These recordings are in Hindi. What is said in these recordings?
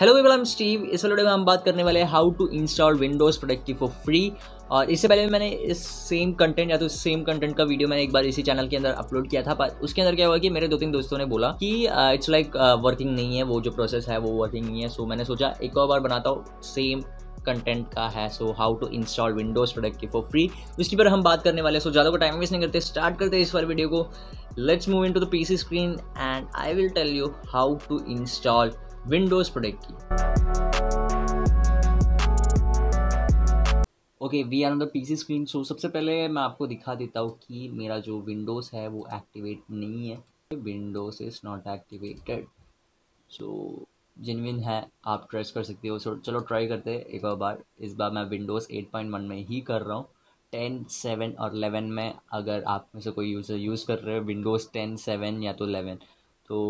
हेलो वेबल एम स्टीव इस वीडियो में हम बात करने वाले हैं how to install Windows productive for free और इससे पहले मैंने इस सेम कंटेंट या तो सेम कंटेंट का वीडियो मैंने एक बार इसी चैनल के अंदर अपलोड किया था पर उसके अंदर क्या हुआ कि मेरे दो तीन दोस्तों ने बोला कि इट्स लाइक वर्किंग नहीं है वो जो प्रोसेस है वो वर्किंग नहीं है सो so, मैंने सोचा एक और बार बनाता हूँ सेम कंटेंट का है so how to install Windows productive for free उसकी पर हम बात करने वाले सो so, ज़्यादा को टाइम वेस्ट नहीं करते स्टार्ट करते इस बार वीडियो को let's move into the P screen and I will tell you how to install Windows product key okay we are on the PC screen so सबसे पहले मैं आपको दिखा देता हूँ कि मेरा जो विंडोज़ है वो एक्टिवेट नहीं है Windows is not activated so जिनविन है आप ट्रेस कर सकते हो सो चलो ट्राई करते हैं एक और बार इस बार मैं विंडोज़ 8.1 में ही कर रहा हूँ टेन सेवन और एलेवन में अगर आप में से कोई यूज़र यूज़ कर रहे हो विंडोज़ टेन सेवन या तो एलेवन तो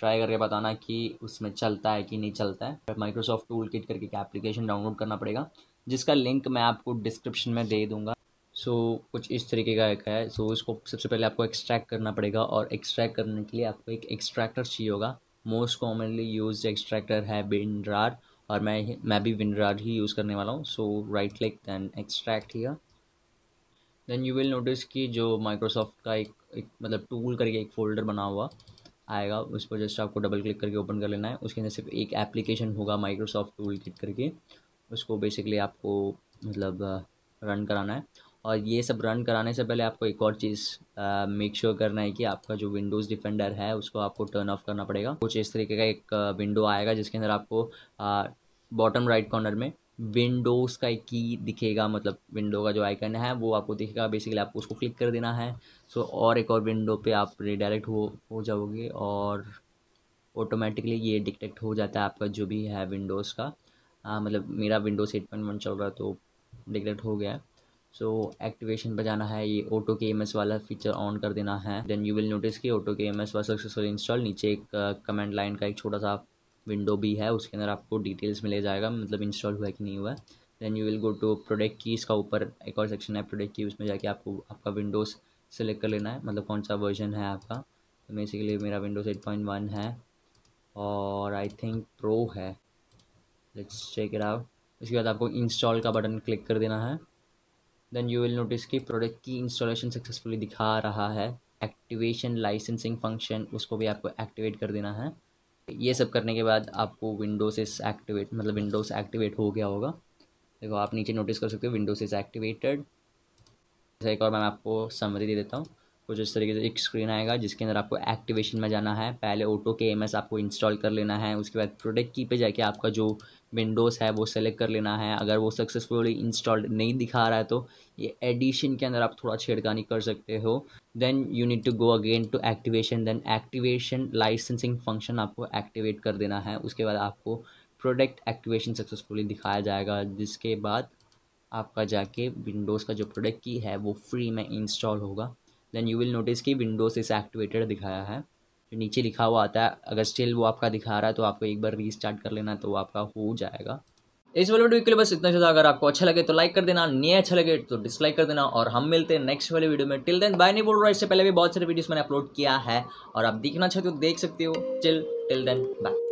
ट्राई करके बताना कि उसमें चलता है कि नहीं चलता है माइक्रोसॉफ्ट टूल किट करके एक एप्लीकेशन डाउनलोड करना पड़ेगा जिसका लिंक मैं आपको डिस्क्रिप्शन में दे दूंगा सो so, कुछ इस तरीके का एक है सो so, इसको सबसे पहले आपको एक्सट्रैक्ट करना पड़ेगा और एक्सट्रैक्ट करने के लिए आपको एक एक्सट्रैक्टर चाहिए होगा मोस्ट कॉमनली यूज एक्सट्रैक्टर है विनरार और मैं मैं भी विनरार ही यूज़ करने वाला हूँ so right click then extract ही देन यू विल नोटिस कि जो माइक्रोसॉफ्ट का एक, एक मतलब टूल करके एक फ़ोल्डर बना हुआ आएगा उस पर जस्ट आपको डबल क्लिक करके ओपन कर लेना है उसके अंदर सिर्फ एक एप्लीकेशन होगा माइक्रोसॉफ्ट टूल किट करके उसको बेसिकली आपको मतलब रन uh, कराना है और ये सब रन कराने से पहले आपको एक और चीज़ मेक uh, श्योर sure करना है कि आपका जो विंडोज़ डिफेंडर है उसको आपको टर्न ऑफ करना पड़ेगा कुछ इस तरीके का एक विंडो uh, आएगा जिसके अंदर आपको बॉटम राइट कॉर्नर में विंडोज़ का एक की दिखेगा मतलब विंडो का जो आइकन है वो आपको दिखेगा बेसिकली आपको उसको क्लिक कर देना है सो और एक और विंडो पे आप रिडायरेक्ट हो हो जाओगे और ऑटोमेटिकली ये डिटेक्ट हो जाता है आपका जो भी है विंडोज़ का आ, मतलब मेरा विंडोज़ एट पॉइंट वन चल रहा है तो डिटेक्ट हो गया है सो एक्टिवेशन पर जाना है ये ऑटो के एम वाला फीचर ऑन कर देना है देन यू विल नोटिस कि ऑटो के एम एस वाला सक्सेसफुल इंस्टॉल नीचे एक कमेंट लाइन का एक छोटा सा विंडो भी है उसके अंदर आपको डिटेल्स मिले जाएगा मतलब इंस्टॉल हुआ है कि नहीं हुआ then you will go to product key इसका ऊपर एक और सेक्शन है प्रोडक्ट की उसमें जाके आपको आपका विंडोज़ सेलेक्ट कर लेना है मतलब कौन सा वर्जन है आपका तो बेसिकली मेरा विंडोज़ एट पॉइंट वन है और आई थिंक प्रो है लेट्स चेक इट आउट उसके बाद आपको इंस्टॉल का बटन क्लिक कर देना है देन यू विल नोटिस कि प्रोडक्ट की इंस्टॉलेशन सक्सेसफुली दिखा रहा है एक्टिवेशन लाइसेंसिंग फंक्शन उसको भी आपको एक्टिवेट कर देना है ये सब करने के बाद आपको विंडोज इस एक्टिवेट मतलब विंडोज एक्टिवेट हो गया होगा देखो आप नीचे नोटिस कर सकते हो विंडोज इज एक्टिवेटेड एक और मैं आपको समरी दे देता हूँ कुछ इस तरीके से एक स्क्रीन आएगा जिसके अंदर आपको एक्टिवेशन में जाना है पहले ऑटो के एम आपको इंस्टॉल कर लेना है उसके बाद प्रोडक्ट की पे जाके आपका जो विंडोज़ है वो सेलेक्ट कर लेना है अगर वो सक्सेसफुली इंस्टॉल्ड नहीं दिखा रहा है तो ये एडिशन के अंदर आप थोड़ा छेड़कानी कर सकते हो then you need to go again to activation then activation licensing function आपको एक्टिवेट कर देना है उसके बाद आपको प्रोडक्ट एक्टिवेशन सक्सेसफुली दिखाया जाएगा जिसके बाद आपका जाके विंडोज़ का जो प्रोडक्ट की है वो फ्री में इंस्टॉल होगा देन यू विल नोटिस कि विंडोज इस एक्टिवेटेड दिखाया है जो नीचे लिखा हुआ आता है अगर स्टिल वो आपका दिखा रहा है तो आपको एक बार रीस्टार्ट कर लेना तो वो आपका हो जाएगा इस वाले वीडियो के लिए बस इतना ज्यादा अगर आपको अच्छा लगे तो लाइक कर देना नहीं अच्छा लगे तो डिसलाइक कर देना और हम मिलते हैं नेक्स्ट वाले वीडियो में टिल देन बाय नहीं बोल रहा इससे पहले भी बहुत सारे वीडियोस मैंने अपलोड किया है और आप देखना चाहते हो देख सकते हो चिल टिल देन बाय